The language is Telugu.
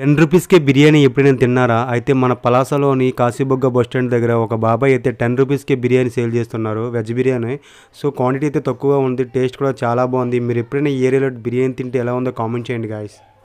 టెన్ రూపీస్కే బిర్యానీ ఎప్పుడైనా తిన్నారా అయితే మన పలాసలోని కాశీబొగ్గ బస్ స్టాండ్ దగ్గర ఒక బాబాయ్ అయితే టెన్ రూపీస్కే బిర్యానీ సేల్ చేస్తున్నారు వెజ్ బిర్యానీ సో క్వాంటిటీ అయితే తక్కువగా ఉంది టేస్ట్ కూడా చాలా బాగుంది మీరు ఎప్పుడైనా ఏరియాలో బిర్యానీ తింటే ఎలా ఉందో కామెంట్ చేయండి గాయస్